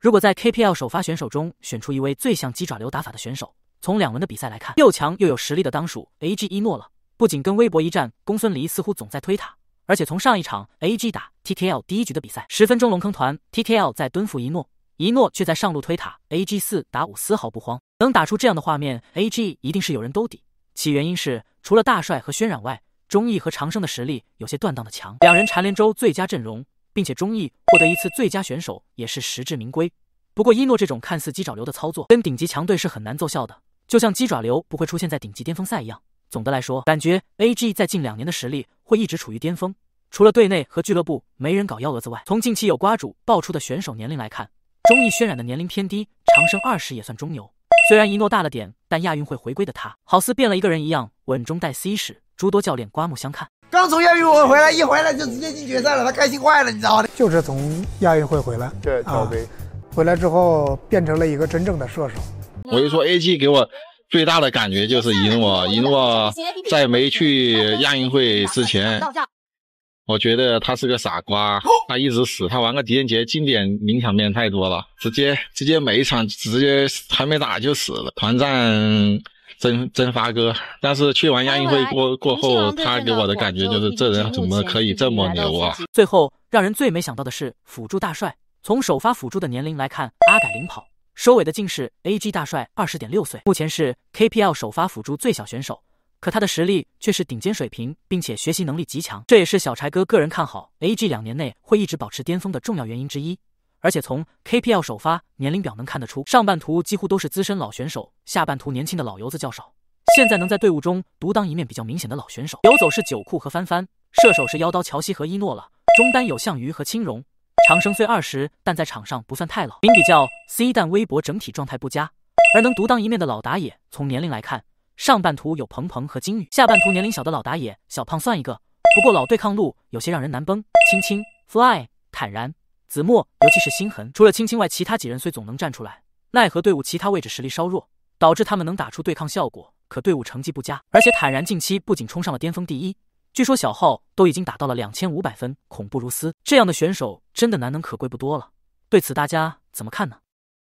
如果在 KPL 首发选手中选出一位最像鸡爪流打法的选手，从两轮的比赛来看，又强又有实力的当属 AG 一诺了。不仅跟微博一战，公孙离似乎总在推塔，而且从上一场 AG 打 TKL 第一局的比赛，十分钟龙坑团，TKL 在蹲伏一诺，一诺却在上路推塔，AG 四打五丝毫不慌，能打出这样的画面，AG 一定是有人兜底。其原因是除了大帅和渲染外，忠义和长生的实力有些断档的强，两人蝉联周最佳阵容。并且中意获得一次最佳选手也是实至名归。不过一诺这种看似鸡爪流的操作，跟顶级强队是很难奏效的，就像鸡爪流不会出现在顶级巅峰赛一样。总的来说，感觉 A G 在近两年的实力会一直处于巅峰。除了队内和俱乐部没人搞幺蛾子外，从近期有瓜主爆出的选手年龄来看，中意渲染的年龄偏低，长生二十也算中游。虽然一诺大了点，但亚运会回归的他好似变了一个人一样，稳中带 C 式，诸多教练刮目相看。刚从亚运会回来，一回来就直接进决赛了，他开心坏了，你知道吗？就是从亚运会回来，对，高杯，回来之后变成了一个真正的射手。我就说 AG 给我最大的感觉就是赢我，赢我在没去亚运会之前，我觉得他是个傻瓜，他一直死，他玩个狄仁杰经典名场面太多了，直接直接每一场直接还没打就死了，团战。真真发哥，但是去完亚运会过过后，他给我的感觉就是这人怎么可以这么牛啊！最后让人最没想到的是辅助大帅，从首发辅助的年龄来看，阿改领跑，收尾的竟是 A G 大帅，二十点六岁，目前是 K P L 首发辅助最小选手，可他的实力却是顶尖水平，并且学习能力极强，这也是小柴哥个人看好 A G 两年内会一直保持巅峰的重要原因之一。而且从 KPL 首发年龄表能看得出，上半图几乎都是资深老选手，下半图年轻的老油子较少。现在能在队伍中独当一面比较明显的老选手，游走是九库和翻翻，射手是妖刀乔西和一诺了，中单有项羽和青荣，长生虽二十，但在场上不算太老，名比较 C，但微博整体状态不佳。而能独当一面的老打野，从年龄来看，上半图有鹏鹏和金宇，下半图年龄小的老打野小胖算一个，不过老对抗路有些让人难崩，青青 fly 坦然。子墨，尤其是心痕，除了青青外，其他几人虽总能站出来，奈何队伍其他位置实力稍弱，导致他们能打出对抗效果，可队伍成绩不佳。而且坦然近期不仅冲上了巅峰第一，据说小号都已经打到了两千五百分，恐怖如斯。这样的选手真的难能可贵不多了。对此大家怎么看呢？